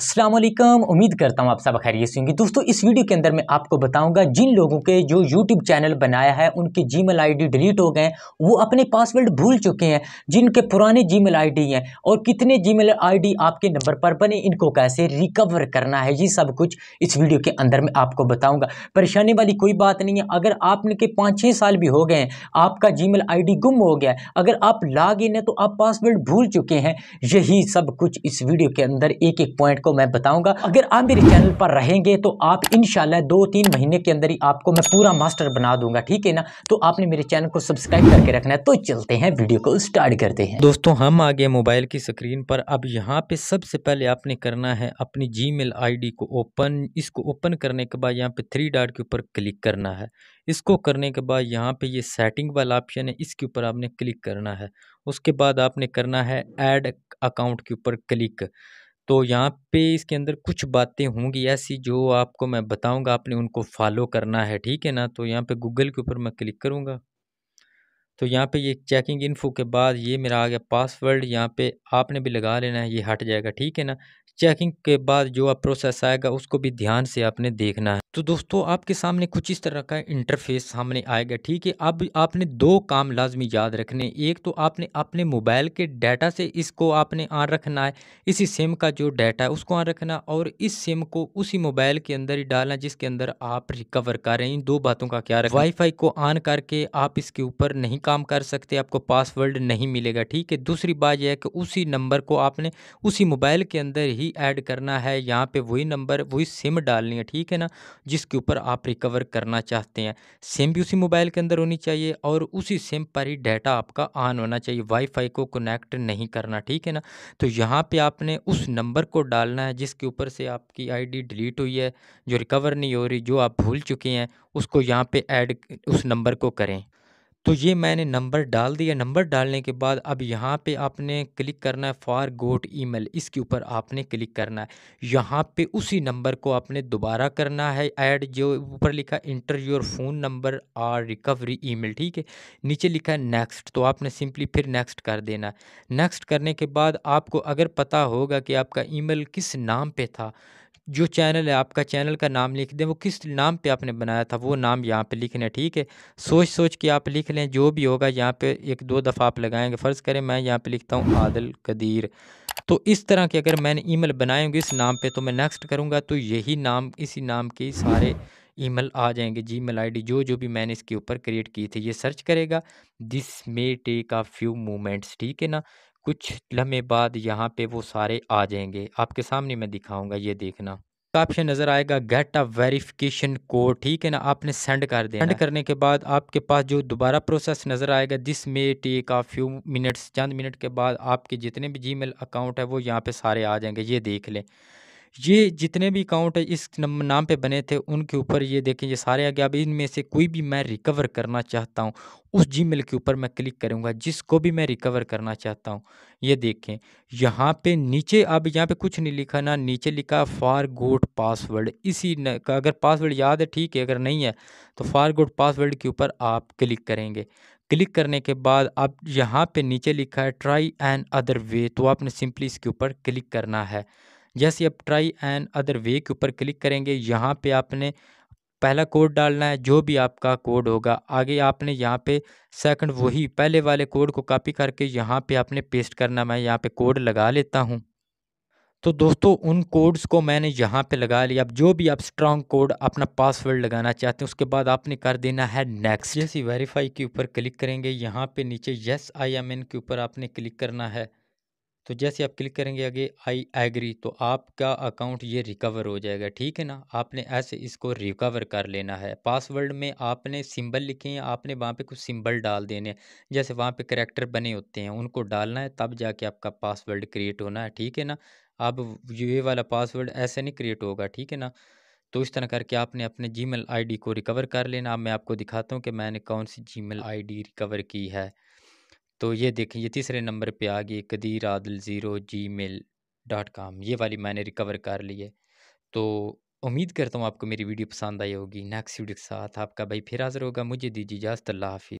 असलम उम्मीद करता हूँ आप सब खैरियत से होंगे दोस्तों इस वीडियो के अंदर मैं आपको बताऊंगा जिन लोगों के जो यूट्यूब चैनल बनाया है उनके जीमेल आईडी डिलीट हो गए हैं वो अपने पासवर्ड भूल चुके हैं जिनके पुराने जीमेल आईडी हैं और कितने जीमेल आईडी आपके नंबर पर बने इनको कैसे रिकवर करना है ये सब कुछ इस वीडियो के अंदर मैं आपको बताऊँगा परेशानी वाली कोई बात नहीं है अगर आपके पाँच छः साल भी हो गए हैं आपका जी मेल गुम हो गया अगर आप लाग इन है तो आप पासवर्ड भूल चुके हैं यही सब कुछ इस वीडियो के अंदर एक एक पॉइंट आपको मैं बताऊंगा अगर आप मेरे चैनल पर रहेंगे तो आप इन दो तीन महीने के अंदर ही आपको मैं पूरा मास्टर बना दूंगा ठीक है ना तो आपने मेरे चैनल को सब्सक्राइब करके रखना है तो चलते हैं वीडियो को स्टार्ट करते हैं दोस्तों हम आगे मोबाइल की स्क्रीन पर अब यहाँ पे सबसे पहले आपने करना है अपनी जी मेल को ओपन इसको ओपन करने के बाद यहाँ पे थ्री डाट के ऊपर क्लिक करना है इसको करने के बाद यहाँ पे ये सेटिंग वाला ऑप्शन है इसके ऊपर आपने क्लिक करना है उसके बाद आपने करना है ऐड अकाउंट के ऊपर क्लिक तो यहाँ पे इसके अंदर कुछ बातें होंगी ऐसी जो आपको मैं बताऊंगा आपने उनको फॉलो करना है ठीक है ना तो यहाँ पे गूगल के ऊपर मैं क्लिक करूँगा तो यहाँ पे ये चेकिंग इन्फो के बाद ये मेरा आ गया पासवर्ड यहाँ पे आपने भी लगा लेना है ये हट जाएगा ठीक है ना चेकिंग के बाद जो आप प्रोसेस आएगा उसको भी ध्यान से आपने देखना है तो दोस्तों आपके सामने कुछ इस तरह का इंटरफेस सामने आएगा ठीक है अब आपने दो काम लाजमी याद रखने एक तो आपने अपने मोबाइल के डाटा से इसको आपने आन रखना है इसी सिम का जो डाटा है उसको ऑन रखना और इस सिम को उसी मोबाइल के अंदर ही डालना जिसके अंदर आप रिकवर कर रहे हैं इन दो बातों का क्या वाई वाईफाई को ऑन करके आप इसके ऊपर नहीं काम कर सकते आपको पासवर्ड नहीं मिलेगा ठीक है दूसरी बात यह है कि उसी नंबर को आपने उसी मोबाइल के अंदर ही ऐड करना है यहाँ पे वही नंबर वही सिम डालनी है ठीक है ना जिसके ऊपर आप रिकवर करना चाहते हैं सिम भी उसी मोबाइल के अंदर होनी चाहिए और उसी सिम पर ही डाटा आपका ऑन होना चाहिए वाईफाई को कनेक्ट नहीं करना ठीक है ना तो यहाँ पर आपने उस नंबर को डालना है जिसके ऊपर से आपकी आई डिलीट हुई है जो रिकवर नहीं हो रही जो आप भूल चुके हैं उसको यहाँ पे ऐड उस नंबर को करें तो ये मैंने नंबर डाल दिया नंबर डालने के बाद अब यहाँ पे आपने क्लिक करना है फॉर गोट ई इसके ऊपर आपने क्लिक करना है यहाँ पे उसी नंबर को आपने दोबारा करना है ऐड जो ऊपर लिखा इंटर योर फ़ोन नंबर और रिकवरी ईमेल ठीक है नीचे लिखा है नेक्स्ट तो आपने सिंपली फिर नेक्स्ट कर देना नेक्स्ट करने के बाद आपको अगर पता होगा कि आपका ई किस नाम पर था जो चैनल है आपका चैनल का नाम लिख दें वो किस नाम पे आपने बनाया था वो नाम यहाँ पे लिख लें ठीक है सोच सोच के आप लिख लें जो भी होगा यहाँ पे एक दो दफ़ा आप लगाएंगे फ़र्ज़ करें मैं यहाँ पे लिखता हूँ आदल कदीर तो इस तरह के अगर मैंने ईमेल मेल बनाएंगे इस नाम पे तो मैं नेक्स्ट करूँगा तो यही नाम इसी नाम के सारे ईमेल आ जाएंगे जी मेल आई जो जो भी मैंने इसके ऊपर क्रिएट की थी ये सर्च करेगा this may take a few moments ठीक है ना कुछ लम्हे बाद यहाँ पे वो सारे आ जाएंगे आपके सामने मैं दिखाऊंगा ये देखना ऑप्शन तो नज़र आएगा गेट अ वेरिफिकेशन कोड ठीक है ना आपने सेंड कर दिया सेंड करने के बाद आपके पास जो दोबारा प्रोसेस नज़र आएगा this may take a few minutes चंद मिनट के बाद आपके जितने भी जीमेल अकाउंट है वो यहाँ पे सारे आ जाएंगे ये देख लें ये जितने भी अकाउंट इस नाम पे बने थे उनके ऊपर ये देखें ये सारे आगे अब इनमें से कोई भी मैं रिकवर करना चाहता हूँ उस जीमेल के ऊपर मैं क्लिक करूँगा जिसको भी मैं रिकवर करना चाहता हूँ ये देखें यहाँ पे नीचे अब यहाँ पे कुछ नहीं लिखा ना नीचे लिखा फार गोड पासवर्ड इसी न, का अगर पासवर्ड याद है ठीक है अगर नहीं है तो फार गोड पासवर्ड के ऊपर आप क्लिक करेंगे क्लिक करने के बाद अब यहाँ पे नीचे लिखा है ट्राई एन अदर वे तो आपने सिंपली इसके ऊपर क्लिक करना है जैसे आप ट्राई एंड अदर वे के ऊपर क्लिक करेंगे यहाँ पे आपने पहला कोड डालना है जो भी आपका कोड होगा आगे आपने यहाँ पे सेकंड वही पहले वाले कोड को कॉपी करके यहाँ पे आपने पेस्ट करना मैं यहाँ पे कोड लगा लेता हूँ तो दोस्तों उन कोड्स को मैंने यहाँ पे लगा लिया अब जो भी आप स्ट्रॉन्ग कोड अपना पासवर्ड लगाना चाहते हैं उसके बाद आपने कर देना है नेक्स्ट जैसे वेरीफाई के ऊपर क्लिक करेंगे यहाँ पे नीचे यस आई एम एन के ऊपर आपने क्लिक करना है तो जैसे आप क्लिक करेंगे आगे आई एग्री तो आपका अकाउंट ये रिकवर हो जाएगा ठीक है ना आपने ऐसे इसको रिकवर कर लेना है पासवर्ड में आपने सिंबल लिखे हैं आपने वहाँ पे कुछ सिंबल डाल देने जैसे वहाँ पे करेक्टर बने होते हैं उनको डालना है तब जाके आपका पासवर्ड क्रिएट होना है ठीक है ना अब ए वाला पासवर्ड ऐसे नहीं क्रिएट होगा ठीक है ना तो इस तरह करके आपने अपने जी मेल को रिकवर कर लेना अब मैं आपको दिखाता हूँ कि मैंने कौन सी जी मेल रिकवर की है तो ये देखें ये तीसरे नंबर पे आ गई Qadeer Adal zero Gmail dot com ये वाली मैंने रिकवर कर ली है तो उम्मीद करता हूँ आपको मेरी वीडियो पसंद आई होगी नेक्स्ट वीडियो के साथ आपका भाई फिर हाज़िर होगा मुझे दीजिए इजाज़त अल्लाह हाफि